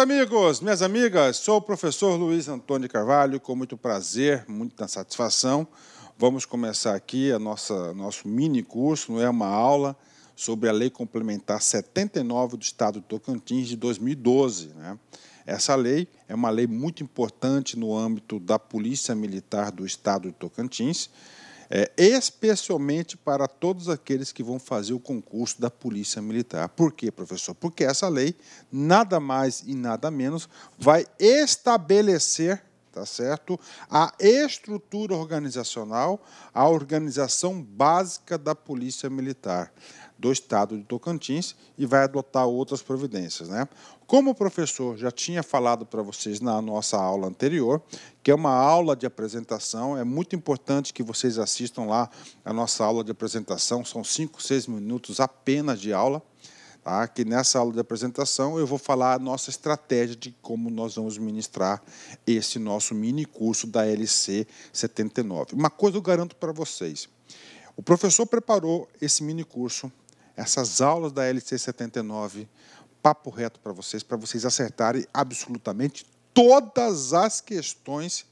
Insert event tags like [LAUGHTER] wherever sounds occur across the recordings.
amigos, minhas amigas, sou o professor Luiz Antônio Carvalho, com muito prazer, muita satisfação. Vamos começar aqui a nossa nosso mini curso, não é uma aula, sobre a Lei Complementar 79 do Estado de Tocantins de 2012, né? Essa lei é uma lei muito importante no âmbito da Polícia Militar do Estado de Tocantins é, especialmente para todos aqueles que vão fazer o concurso da Polícia Militar. Por quê, professor? Porque essa lei, nada mais e nada menos, vai estabelecer tá certo? A estrutura organizacional, a organização básica da Polícia Militar do Estado de Tocantins e vai adotar outras providências, né? Como o professor já tinha falado para vocês na nossa aula anterior, que é uma aula de apresentação, é muito importante que vocês assistam lá a nossa aula de apresentação, são cinco, seis minutos apenas de aula, Tá? Que nessa aula de apresentação eu vou falar a nossa estratégia de como nós vamos ministrar esse nosso mini curso da LC 79. Uma coisa eu garanto para vocês: o professor preparou esse mini curso, essas aulas da LC 79, papo reto para vocês, para vocês acertarem absolutamente todas as questões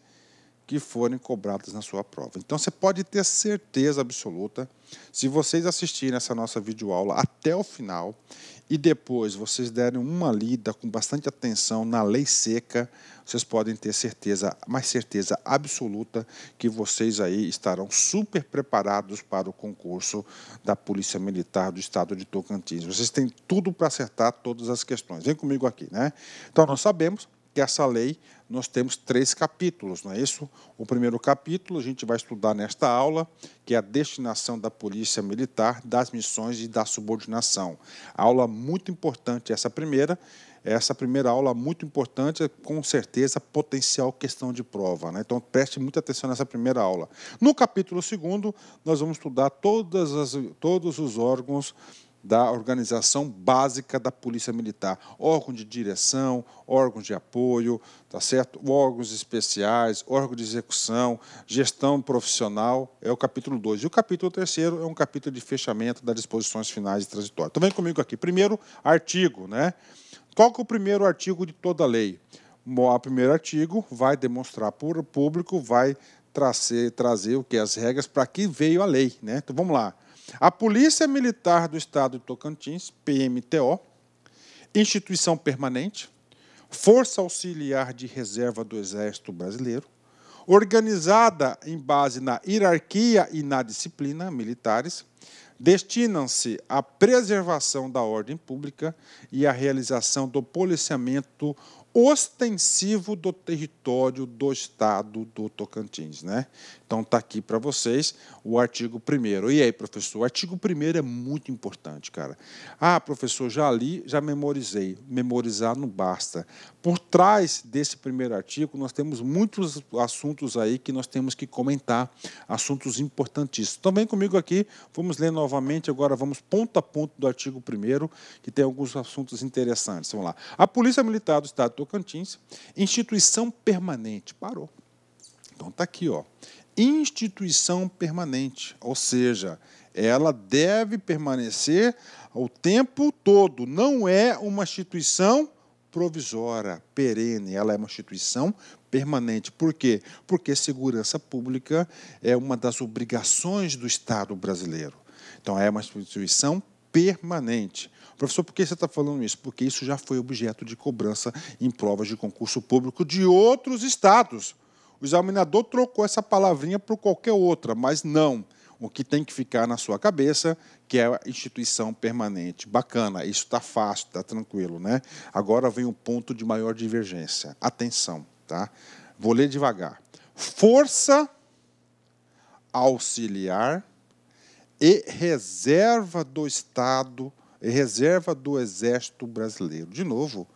que forem cobradas na sua prova. Então você pode ter certeza absoluta, se vocês assistirem essa nossa videoaula até o final e depois vocês derem uma lida com bastante atenção na lei seca, vocês podem ter certeza, mais certeza absoluta que vocês aí estarão super preparados para o concurso da Polícia Militar do Estado de Tocantins. Vocês têm tudo para acertar todas as questões. Vem comigo aqui, né? Então nós sabemos que essa lei nós temos três capítulos, não é isso? O primeiro capítulo a gente vai estudar nesta aula, que é a destinação da Polícia Militar, das missões e da subordinação. aula muito importante, essa primeira, essa primeira aula muito importante, com certeza, potencial questão de prova. Né? Então, preste muita atenção nessa primeira aula. No capítulo segundo, nós vamos estudar todas as, todos os órgãos da organização básica da Polícia Militar, órgão de direção, órgãos de apoio, tá certo? Órgãos especiais, órgão de execução, gestão profissional, é o capítulo 2. E o capítulo 3 é um capítulo de fechamento das disposições finais e transitórias. Então vem comigo aqui. Primeiro artigo, né? Qual que é o primeiro artigo de toda a lei? O primeiro artigo vai demonstrar para o público, vai trazer, trazer o que é as regras para que veio a lei, né? Então vamos lá. A Polícia Militar do Estado de Tocantins, PMTO, instituição permanente, Força Auxiliar de Reserva do Exército Brasileiro, organizada em base na hierarquia e na disciplina militares, destinam-se à preservação da ordem pública e à realização do policiamento ostensivo do território do Estado do Tocantins, né? Então está aqui para vocês o artigo 1 E aí, professor, o artigo 1 é muito importante, cara. Ah, professor, já li, já memorizei. Memorizar não basta. Por trás desse primeiro artigo, nós temos muitos assuntos aí que nós temos que comentar, assuntos importantíssimos. Também então, comigo aqui, vamos ler novamente, agora vamos ponto a ponto do artigo 1 que tem alguns assuntos interessantes. Vamos lá. A Polícia Militar do Estado de Tocantins, instituição permanente, parou. Então está aqui, ó instituição permanente, ou seja, ela deve permanecer o tempo todo, não é uma instituição provisória, perene, ela é uma instituição permanente. Por quê? Porque segurança pública é uma das obrigações do Estado brasileiro. Então, é uma instituição permanente. Professor, por que você está falando isso? Porque isso já foi objeto de cobrança em provas de concurso público de outros estados. O examinador trocou essa palavrinha por qualquer outra, mas não. O que tem que ficar na sua cabeça que é a instituição permanente. Bacana, isso está fácil, está tranquilo, né? Agora vem o ponto de maior divergência. Atenção, tá? Vou ler devagar. Força auxiliar e reserva do Estado, e reserva do Exército Brasileiro. De novo,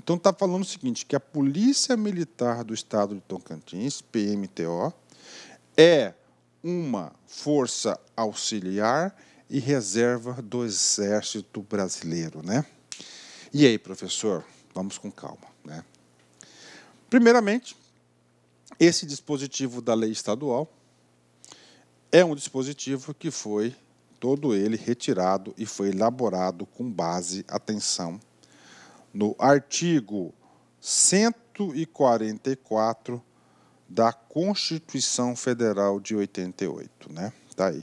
então está falando o seguinte, que a Polícia Militar do Estado de Tocantins, PMTO, é uma força auxiliar e reserva do Exército Brasileiro, né? E aí, professor, vamos com calma, né? Primeiramente, esse dispositivo da lei estadual é um dispositivo que foi todo ele retirado e foi elaborado com base, atenção, no artigo 144 da Constituição Federal de 88, né? Tá aí.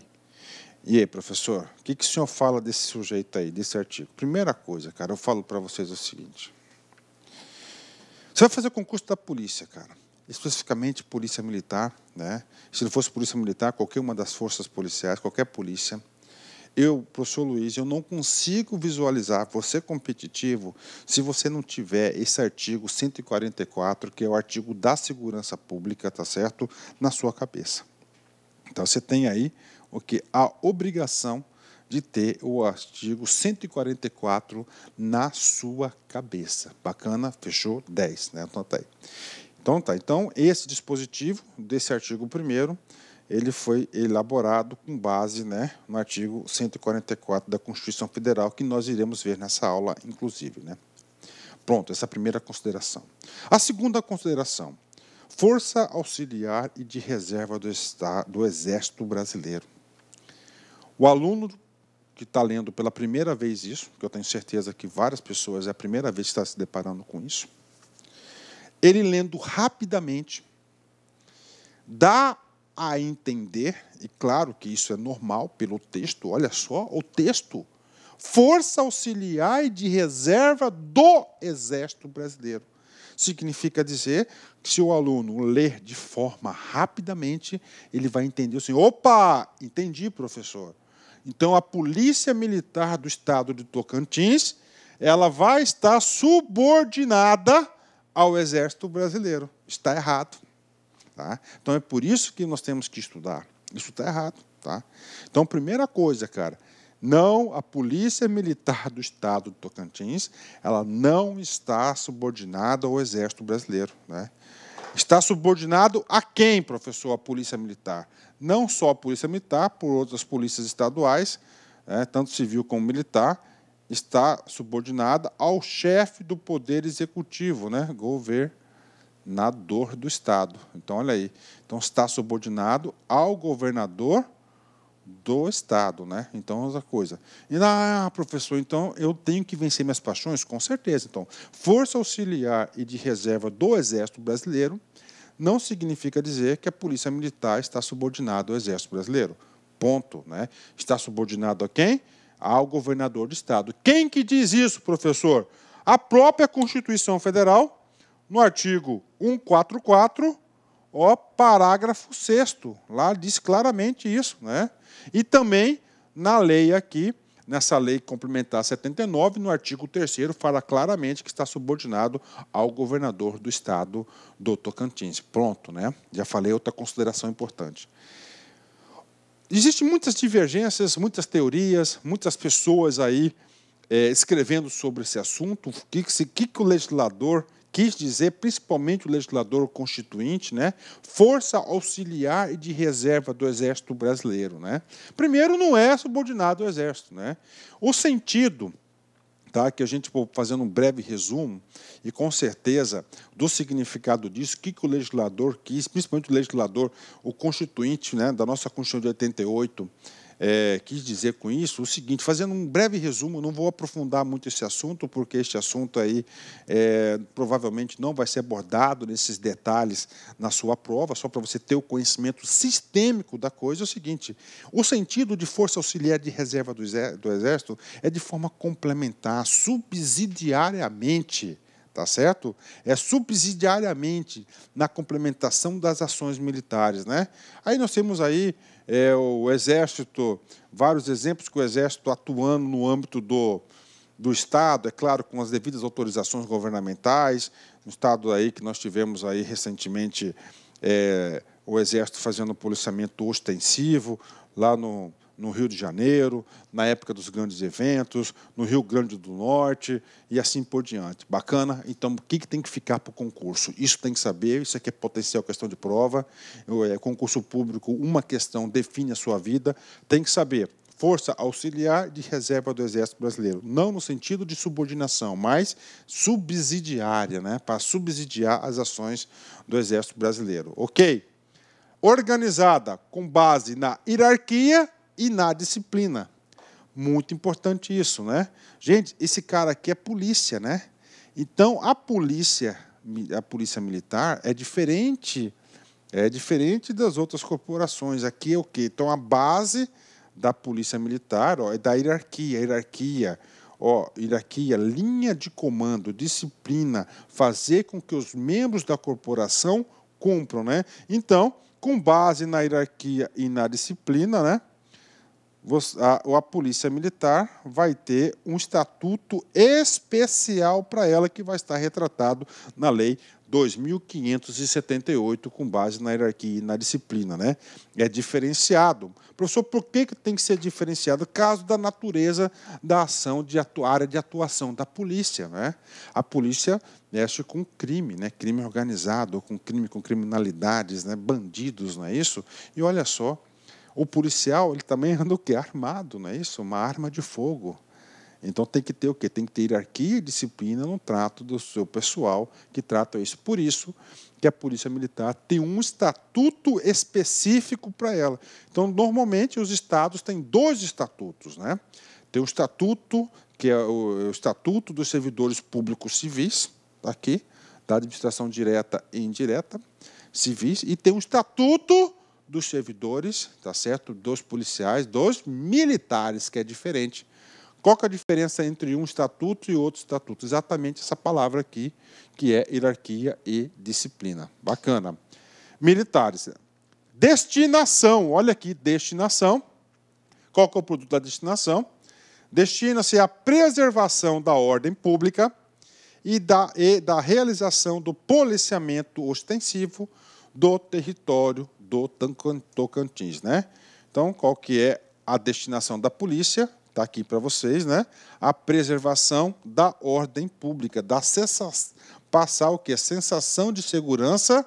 E aí, professor, o que, que o senhor fala desse sujeito aí, desse artigo? Primeira coisa, cara, eu falo para vocês o seguinte. Você vai fazer concurso da polícia, cara. Especificamente polícia militar, né? Se não fosse polícia militar, qualquer uma das forças policiais, qualquer polícia, eu, professor Luiz, eu não consigo visualizar você competitivo se você não tiver esse artigo 144, que é o artigo da segurança pública, tá certo? Na sua cabeça. Então você tem aí o que a obrigação de ter o artigo 144 na sua cabeça. Bacana? Fechou 10, né? Então tá aí. Então tá, então esse dispositivo desse artigo primeiro ele foi elaborado com base né, no artigo 144 da Constituição Federal, que nós iremos ver nessa aula, inclusive. Né? Pronto, essa é a primeira consideração. A segunda consideração, força auxiliar e de reserva do, do Exército Brasileiro. O aluno que está lendo pela primeira vez isso, que eu tenho certeza que várias pessoas é a primeira vez que está se deparando com isso, ele lendo rapidamente, dá a entender, e claro que isso é normal pelo texto, olha só, o texto, força auxiliar e de reserva do Exército Brasileiro. Significa dizer que se o aluno ler de forma rapidamente, ele vai entender assim: opa, entendi, professor. Então a Polícia Militar do Estado de Tocantins, ela vai estar subordinada ao Exército Brasileiro. Está errado. Tá? Então é por isso que nós temos que estudar. Isso está errado. Tá? Então, primeira coisa, cara, não a Polícia Militar do Estado do Tocantins, ela não está subordinada ao Exército Brasileiro. Né? Está subordinado a quem, professor, a Polícia Militar? Não só a Polícia Militar, por outras polícias estaduais, né, tanto civil como militar, está subordinada ao chefe do Poder Executivo, né, governo na dor do Estado. Então, olha aí. Então, está subordinado ao governador do Estado, né? Então, outra coisa. E, ah, professor, então eu tenho que vencer minhas paixões? Com certeza. Então, força auxiliar e de reserva do Exército Brasileiro não significa dizer que a Polícia Militar está subordinada ao Exército Brasileiro. Ponto, né? Está subordinado a quem? Ao governador do Estado. Quem que diz isso, professor? A própria Constituição Federal no artigo 144, ó, parágrafo 6 lá diz claramente isso, né? E também na lei aqui, nessa lei complementar 79, no artigo 3 fala claramente que está subordinado ao governador do estado do Tocantins. Pronto, né? Já falei outra consideração importante. Existem muitas divergências, muitas teorias, muitas pessoas aí é, escrevendo sobre esse assunto, o que, que, que, o legislador quis dizer principalmente o legislador constituinte, né, força auxiliar e de reserva do Exército Brasileiro. Né? Primeiro, não é subordinado ao Exército. Né? O sentido Tá, que a gente vou fazendo um breve resumo e com certeza do significado disso, o que, que o legislador quis, principalmente o legislador, o constituinte, né, da nossa Constituição de 88, é, quis dizer com isso o seguinte, fazendo um breve resumo, não vou aprofundar muito esse assunto, porque este assunto aí é, provavelmente não vai ser abordado nesses detalhes na sua prova, só para você ter o conhecimento sistêmico da coisa, é o seguinte, o sentido de força auxiliar de reserva do Exército é de forma complementar, subsidiariamente, tá certo? É subsidiariamente na complementação das ações militares, né? Aí nós temos aí é, o Exército, vários exemplos que o Exército atuando no âmbito do, do Estado, é claro, com as devidas autorizações governamentais, no Estado aí que nós tivemos aí recentemente é, o Exército fazendo policiamento ostensivo lá no, no Rio de Janeiro, na época dos grandes eventos, no Rio Grande do Norte e assim por diante. Bacana? Então, o que, que tem que ficar para o concurso? Isso tem que saber, isso aqui é potencial questão de prova. É, concurso público, uma questão define a sua vida, tem que saber. Força Auxiliar de Reserva do Exército Brasileiro. Não no sentido de subordinação, mas subsidiária, né? para subsidiar as ações do Exército Brasileiro. Ok? Organizada com base na hierarquia e na disciplina. Muito importante isso, né? Gente, esse cara aqui é polícia, né? Então a polícia, a polícia militar é diferente, é diferente das outras corporações. Aqui é o quê? Então a base da polícia militar ó, é da hierarquia, hierarquia, ó, hierarquia, linha de comando, disciplina, fazer com que os membros da corporação cumpram, né? Então, com base na hierarquia e na disciplina, né? a, a polícia militar vai ter um estatuto especial para ela que vai estar retratado na lei 2578 com base na hierarquia e na disciplina, né? É diferenciado. Professor, por que, que tem que ser diferenciado? Caso da natureza da ação de atu área de atuação da polícia, né? A polícia mexe com crime, né? Crime organizado, com crime, com criminalidades, né? Bandidos, não é isso? E olha só, o policial, ele também anda o quê? Armado, não é isso? Uma arma de fogo. Então tem que ter o quê? Tem que ter hierarquia e disciplina no trato do seu pessoal que trata isso. Por isso que a Polícia Militar tem um estatuto específico para ela. Então, normalmente, os estados têm dois estatutos, né? Tem o estatuto, que é o, Estatuto dos Servidores Públicos Civis, tá aqui, da administração direta e indireta, civis, e tem o Estatuto dos servidores, tá certo? Dos policiais, dos militares, que é diferente. Qual é a diferença entre um estatuto e outro estatuto? Exatamente essa palavra aqui, que é hierarquia e disciplina. Bacana. Militares. Destinação. Olha aqui, destinação. Qual é o produto da destinação? Destina-se à preservação da ordem pública e da, e da realização do policiamento ostensivo do território do Tocantins, né? Então, qual que é a destinação da polícia? Está aqui para vocês, né? A preservação da ordem pública, da sensação, passar o que é sensação de segurança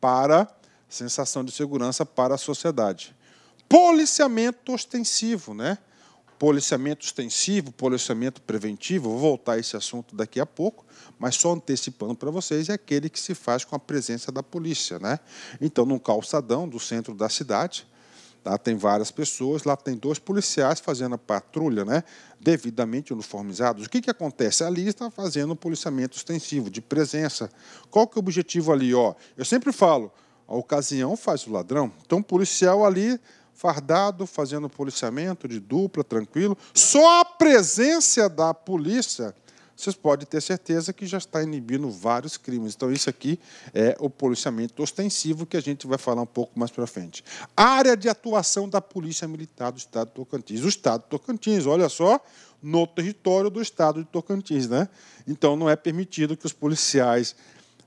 para sensação de segurança para a sociedade. Policiamento ostensivo, né? policiamento extensivo, policiamento preventivo, vou voltar a esse assunto daqui a pouco, mas só antecipando para vocês, é aquele que se faz com a presença da polícia. Né? Então, num calçadão do centro da cidade, lá tá? tem várias pessoas, lá tem dois policiais fazendo a patrulha, né? devidamente uniformizados. O que, que acontece? Ali está fazendo um policiamento extensivo, de presença. Qual que é o objetivo ali? Ó, eu sempre falo, a ocasião faz o ladrão. Então, o policial ali fardado, fazendo policiamento de dupla, tranquilo. Só a presença da polícia, vocês podem ter certeza que já está inibindo vários crimes. Então, isso aqui é o policiamento ostensivo que a gente vai falar um pouco mais para frente. Área de atuação da Polícia Militar do Estado de Tocantins. O Estado de Tocantins, olha só, no território do Estado de Tocantins, né? Então, não é permitido que os policiais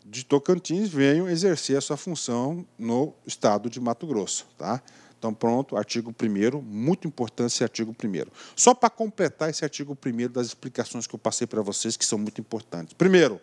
de Tocantins venham exercer a sua função no estado de Mato Grosso, tá? Então, pronto, artigo 1 muito importante esse artigo 1 Só para completar esse artigo 1 das explicações que eu passei para vocês, que são muito importantes. Primeiro,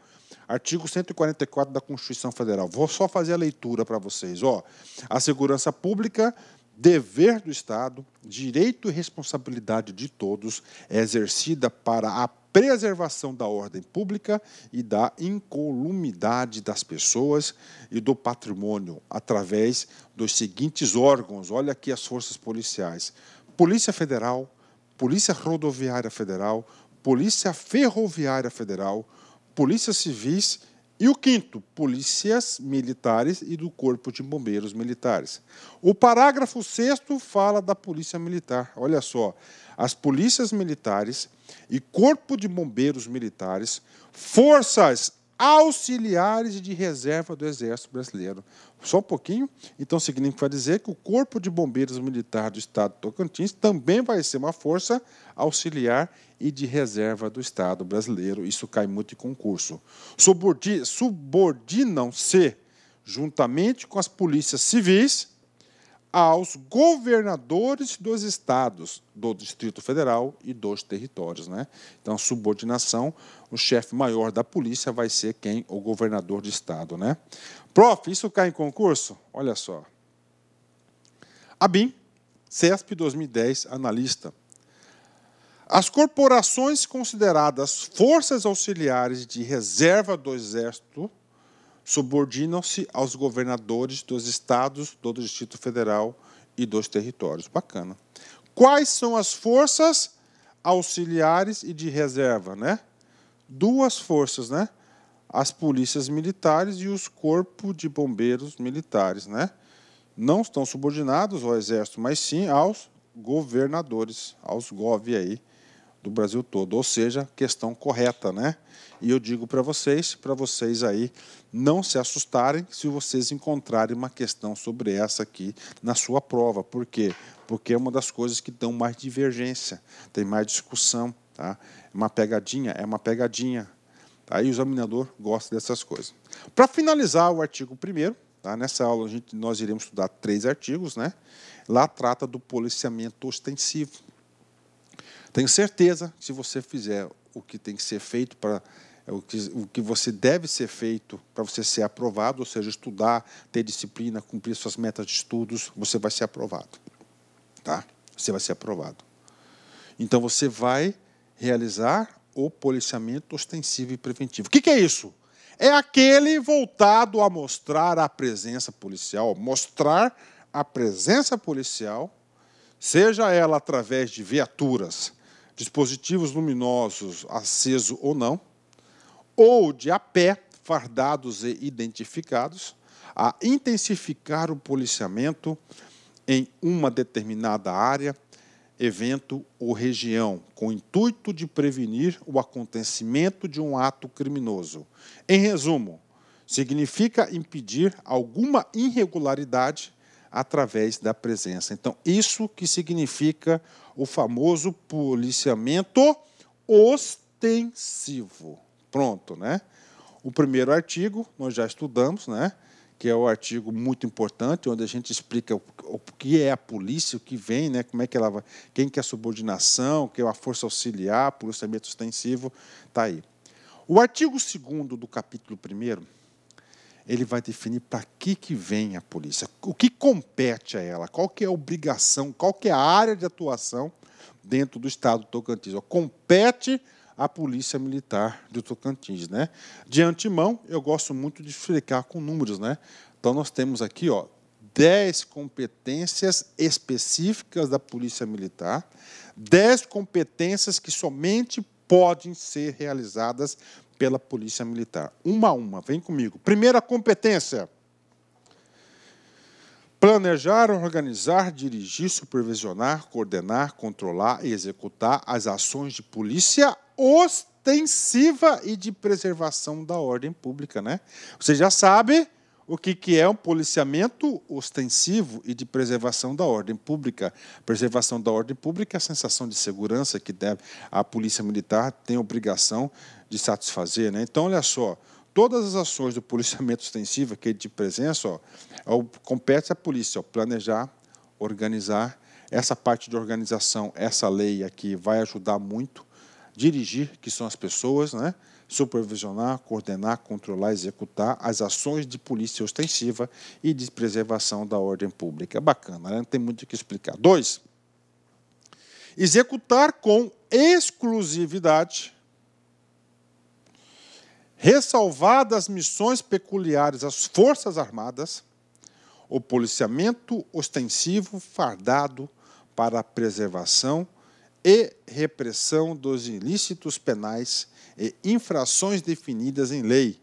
artigo 144 da Constituição Federal. Vou só fazer a leitura para vocês. Ó, a segurança pública, dever do Estado, direito e responsabilidade de todos, é exercida para a preservação da ordem pública e da incolumidade das pessoas e do patrimônio através dos seguintes órgãos. Olha aqui as forças policiais: Polícia Federal, Polícia Rodoviária Federal, Polícia Ferroviária Federal, polícia Civis e o quinto, polícias militares e do Corpo de Bombeiros Militares. O parágrafo sexto fala da Polícia Militar. Olha só, as polícias militares e Corpo de Bombeiros Militares, forças auxiliares de reserva do Exército Brasileiro. Só um pouquinho. Então, significa dizer que o Corpo de Bombeiros Militar do Estado de Tocantins também vai ser uma força auxiliar e de reserva do Estado brasileiro. Isso cai muito em concurso. Subordi Subordinam-se, juntamente com as polícias civis, aos governadores dos estados, do Distrito Federal e dos territórios. Né? Então, subordinação, o chefe maior da polícia vai ser quem? O governador de estado. Né? Prof, isso cai em concurso? Olha só. Abim, CESP 2010, analista. As corporações consideradas forças auxiliares de reserva do Exército subordinam-se aos governadores dos estados, do Distrito Federal e dos territórios. Bacana. Quais são as forças auxiliares e de reserva, né? Duas forças, né? As polícias militares e os corpos de bombeiros militares, né? Não estão subordinados ao exército, mas sim aos governadores, aos gov aí, do Brasil todo, ou seja, questão correta, né? E eu digo para vocês, para vocês aí não se assustarem se vocês encontrarem uma questão sobre essa aqui na sua prova. Por quê? Porque é uma das coisas que dão mais divergência, tem mais discussão, tá? É uma pegadinha é uma pegadinha. Aí tá? o examinador gosta dessas coisas. Para finalizar o artigo primeiro, tá? nessa aula a gente, nós iremos estudar três artigos, né? Lá trata do policiamento ostensivo. Tenho certeza que se você fizer o que tem que ser feito para é o que, o que você deve ser feito para você ser aprovado, ou seja, estudar, ter disciplina, cumprir suas metas de estudos, você vai ser aprovado. Tá? Você vai ser aprovado. Então você vai realizar o policiamento ostensivo e preventivo. O que, que é isso? É aquele voltado a mostrar a presença policial, mostrar a presença policial, seja ela através de viaturas, dispositivos luminosos aceso ou não, ou de a pé, fardados e identificados, a intensificar o policiamento em uma determinada área, evento ou região, com o intuito de prevenir o acontecimento de um ato criminoso. Em resumo, significa impedir alguma irregularidade através da presença. Então, isso que significa o famoso policiamento ostensivo. Pronto, né? O primeiro artigo nós já estudamos, né? Que é o artigo muito importante, onde a gente explica o, que é a polícia, o que vem, né? Como é que ela vai, quem que é a subordinação, que é a força auxiliar, policiamento ostensivo, tá aí. O artigo segundo do capítulo primeiro ele vai definir para que, que vem a polícia, o que compete a ela, qual que é a obrigação, qual que é a área de atuação dentro do Estado do Tocantins. compete à Polícia Militar do Tocantins. Né? De antemão, eu gosto muito de explicar com números. Né? Então, nós temos aqui ó, 10 competências específicas da Polícia Militar, 10 competências que somente podem ser realizadas pela Polícia Militar. Uma a uma, vem comigo. Primeira competência: planejar, organizar, dirigir, supervisionar, coordenar, controlar e executar as ações de polícia ostensiva e de preservação da ordem pública, né? Você já sabe o que, que é um policiamento ostensivo e de preservação da ordem pública. Preservação da ordem pública é a sensação de segurança que deve, a Polícia Militar tem obrigação de satisfazer. Né? Então, olha só, todas as ações do policiamento ostensivo, aquele de presença, ó, ó, compete à polícia ó, planejar, organizar. Essa parte de organização, essa lei aqui vai ajudar muito. Dirigir, que são as pessoas, né? supervisionar, coordenar, controlar, executar as ações de polícia ostensiva e de preservação da ordem pública. Bacana, né? não tem muito o que explicar. Dois, executar com exclusividade, ressalvadas missões peculiares às Forças Armadas, o policiamento ostensivo fardado para a preservação e repressão dos ilícitos penais e infrações definidas em lei,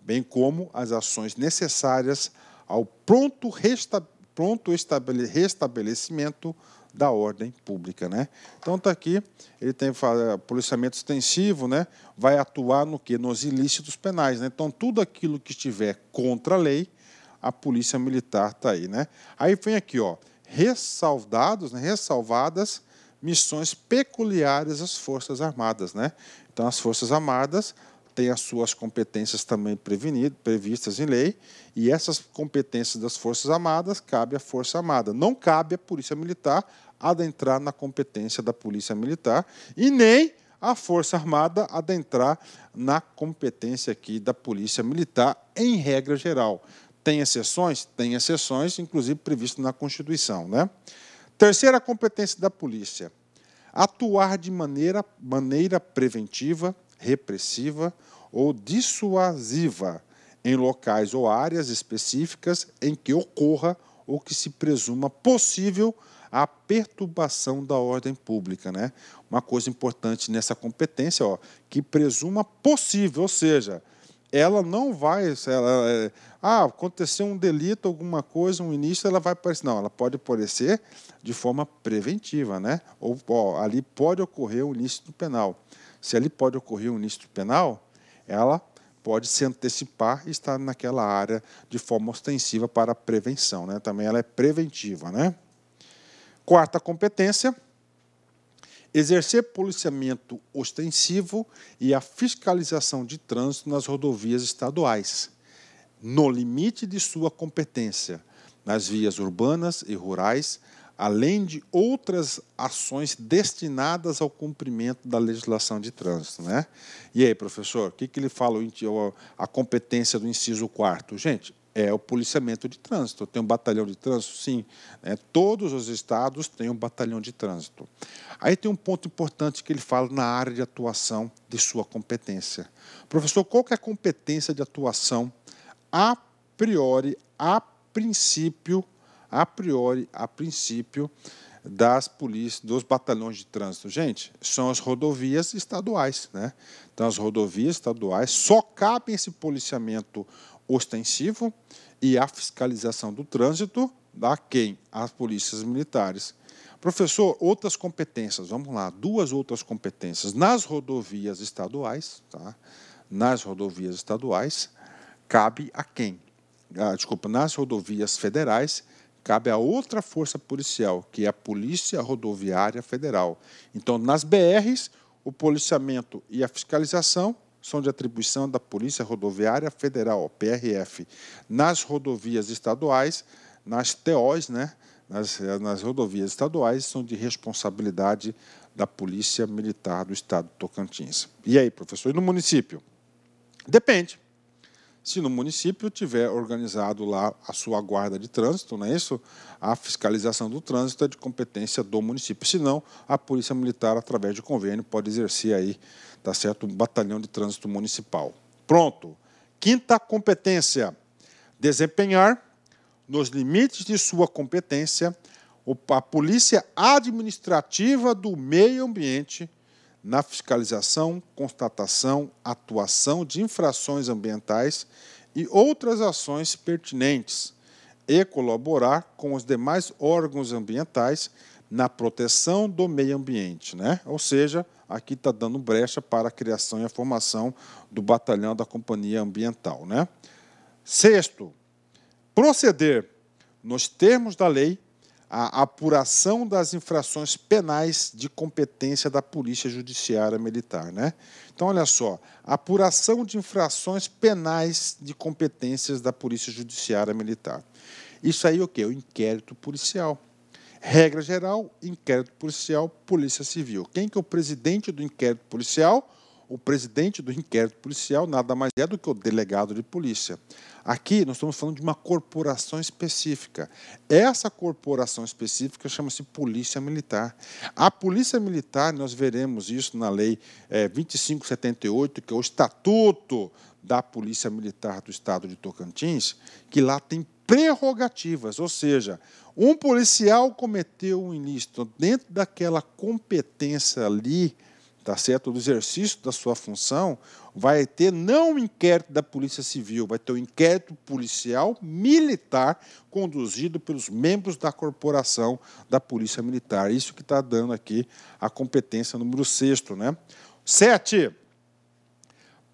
bem como as ações necessárias ao pronto, resta, pronto estabele, restabelecimento da ordem pública, né? Então tá aqui, ele tem policiamento extensivo, né? Vai atuar no que nos ilícitos penais, né? Então tudo aquilo que estiver contra a lei, a polícia militar tá aí, né? Aí vem aqui, ó, ressaldados, né? ressalvadas missões peculiares às Forças Armadas. Né? Então, as Forças Armadas têm as suas competências também previstas em lei, e essas competências das Forças Armadas cabe à Força Armada. Não cabe à Polícia Militar adentrar na competência da Polícia Militar e nem a Força Armada adentrar na competência aqui da Polícia Militar em regra geral. Tem exceções? Tem exceções, inclusive previsto na Constituição, né? Terceira competência da polícia: atuar de maneira, maneira preventiva, repressiva ou dissuasiva em locais ou áreas específicas em que ocorra ou que se presuma possível a perturbação da ordem pública, né? Uma coisa importante nessa competência, ó, que presuma possível, ou seja, ela não vai. Ela, é, ah, aconteceu um delito, alguma coisa, um início, ela vai aparecer. Não, ela pode aparecer de forma preventiva, né? Ou ó, ali pode ocorrer o início do penal. Se ali pode ocorrer o início do penal, ela pode se antecipar e estar naquela área de forma ostensiva para prevenção. Né? Também ela é preventiva. Né? Quarta competência exercer policiamento ostensivo e a fiscalização de trânsito nas rodovias estaduais, no limite de sua competência, nas vias urbanas e rurais, além de outras ações destinadas ao cumprimento da legislação de trânsito. Né? E aí, professor, o que, que ele fala a competência do inciso 4 Gente, é o policiamento de trânsito. Tem um batalhão de trânsito? Sim. É, todos os estados têm um batalhão de trânsito. Aí tem um ponto importante que ele fala na área de atuação de sua competência. Professor, qual que é a competência de atuação a priori, a princípio, a priori, a princípio das polícias, dos batalhões de trânsito? Gente, são as rodovias estaduais. Né? Então, as rodovias estaduais só cabem esse policiamento ostensivo e a fiscalização do trânsito a quem? as polícias militares. Professor, outras competências, vamos lá, duas outras competências. Nas rodovias estaduais, tá? nas rodovias estaduais, cabe a quem? Ah, desculpa, nas rodovias federais, cabe a outra força policial, que é a Polícia Rodoviária Federal. Então, nas BRs, o policiamento e a fiscalização são de atribuição da Polícia Rodoviária Federal, PRF. Nas rodovias estaduais, nas TOs, né? Nas, nas rodovias estaduais, são de responsabilidade da Polícia Militar do Estado de Tocantins. E aí, professor, e no município? Depende se no município tiver organizado lá a sua guarda de trânsito, não é isso? A fiscalização do trânsito é de competência do município. Se não, a Polícia Militar, através de convênio, pode exercer aí, tá certo, um batalhão de trânsito municipal. Pronto. Quinta competência: desempenhar, nos limites de sua competência, a Polícia Administrativa do Meio Ambiente na fiscalização, constatação, atuação de infrações ambientais e outras ações pertinentes, e colaborar com os demais órgãos ambientais na proteção do meio ambiente. Né? Ou seja, aqui está dando brecha para a criação e a formação do batalhão da companhia ambiental. Né? Sexto, proceder, nos termos da lei, a apuração das infrações penais de competência da Polícia Judiciária Militar. Né? Então, olha só, apuração de infrações penais de competências da Polícia Judiciária Militar. Isso aí é o quê? É o inquérito policial. Regra geral, inquérito policial, polícia civil. Quem que é o presidente do inquérito policial? O presidente do inquérito policial nada mais é do que o delegado de polícia. Aqui nós estamos falando de uma corporação específica. Essa corporação específica chama-se Polícia Militar. A Polícia Militar, nós veremos isso na Lei é, 2578, que é o Estatuto da Polícia Militar do Estado de Tocantins, que lá tem prerrogativas, ou seja, um policial cometeu um ilícito dentro daquela competência ali tá certo? Do exercício da sua função, vai ter não um inquérito da Polícia Civil, vai ter um inquérito policial militar conduzido pelos membros da corporação da Polícia Militar. Isso que está dando aqui a competência número 6, né? 7.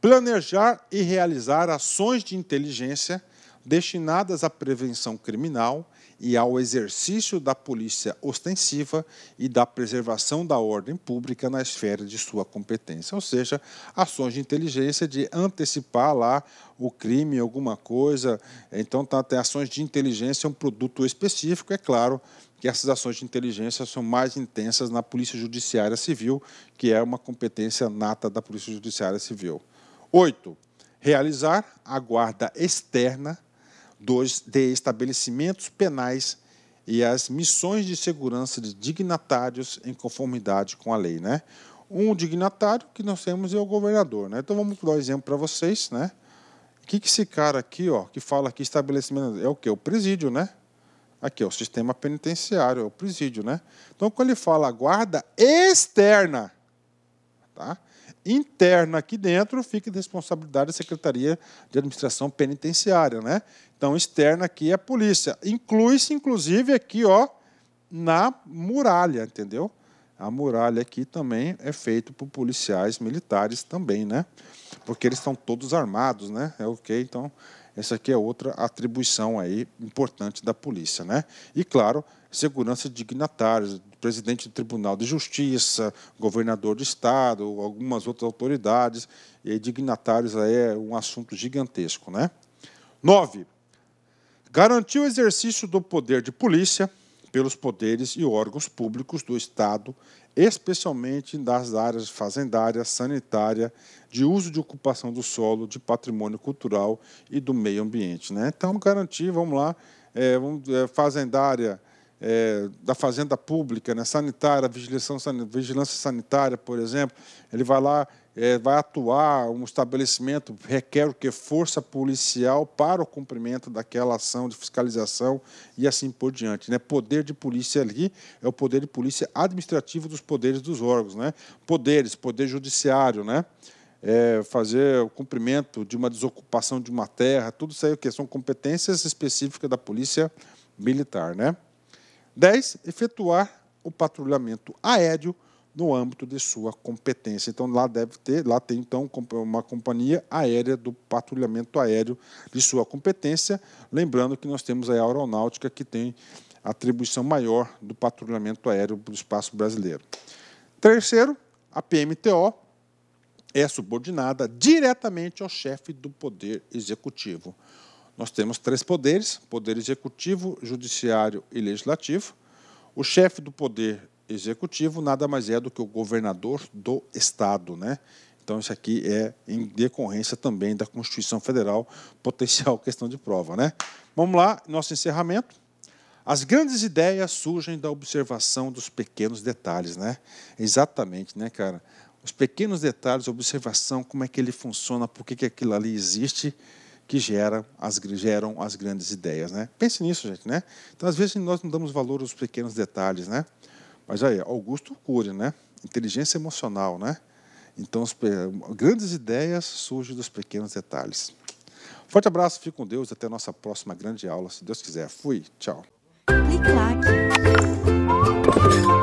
Planejar e realizar ações de inteligência destinadas à prevenção criminal e ao exercício da polícia ostensiva e da preservação da ordem pública na esfera de sua competência, ou seja, ações de inteligência de antecipar lá o crime, alguma coisa. Então, tá, tem ações de inteligência é um produto específico, é claro que essas ações de inteligência são mais intensas na Polícia Judiciária Civil, que é uma competência nata da Polícia Judiciária Civil. Oito, realizar a guarda externa dos, de estabelecimentos penais e as missões de segurança de dignatários em conformidade com a lei. Né? Um dignatário que nós temos é o governador. Né? Então vamos dar um exemplo para vocês. Né? O que, que esse cara aqui, ó, que fala aqui estabelecimento, é o que? O presídio, né? Aqui, é o sistema penitenciário, é o presídio, né? Então, quando ele fala guarda externa, tá? interna aqui dentro fica de responsabilidade da Secretaria de Administração Penitenciária, né? Então, externa aqui é a polícia. Inclui-se, inclusive, aqui, ó, na muralha, entendeu? A muralha aqui também é feita por policiais militares também, né? Porque eles estão todos armados, né? É ok, então essa aqui é outra atribuição aí importante da polícia, né? E claro, segurança de dignatários, presidente do Tribunal de Justiça, governador do Estado, algumas outras autoridades e dignatários é um assunto gigantesco. Né? Nove, garantir o exercício do poder de polícia pelos poderes e órgãos públicos do Estado, especialmente das áreas fazendária, sanitária, de uso de ocupação do solo, de patrimônio cultural e do meio ambiente. Né? Então, garantir, vamos lá, é, vamos, é, fazendária, é, da fazenda pública, né, sanitária, vigilância sanitária, por exemplo, ele vai lá, é, vai atuar, um estabelecimento requer o que? Força policial para o cumprimento daquela ação de fiscalização e assim por diante. Né? Poder de polícia ali é o poder de polícia administrativo dos poderes dos órgãos. Né? Poderes, poder judiciário, né? É, fazer o cumprimento de uma desocupação de uma terra, tudo isso aí o que são competências específicas da polícia militar, né? 10. Efetuar o patrulhamento aéreo no âmbito de sua competência. Então lá deve ter, lá tem então uma companhia aérea do patrulhamento aéreo de sua competência, lembrando que nós temos a aeronáutica que tem atribuição maior do patrulhamento aéreo do espaço brasileiro. Terceiro, a PMTO é subordinada diretamente ao chefe do Poder Executivo. Nós temos três poderes: poder executivo, judiciário e legislativo. O chefe do poder executivo nada mais é do que o governador do estado, né? Então isso aqui é em decorrência também da Constituição Federal, [LAUGHS] potencial questão de prova, né? Vamos lá, nosso encerramento. As grandes ideias surgem da observação dos pequenos detalhes, né? Exatamente, né, cara? Os pequenos detalhes, observação, como é que ele funciona, por que, que aquilo ali existe que as, geram as grandes ideias. Né? Pense nisso, gente. Né? Então, às vezes, nós não damos valor aos pequenos detalhes. Né? Mas aí, Augusto Cury, né? inteligência emocional. Né? Então, as grandes ideias surgem dos pequenos detalhes. Forte abraço, fique com Deus. Até a nossa próxima grande aula, se Deus quiser. Fui, tchau. Clique,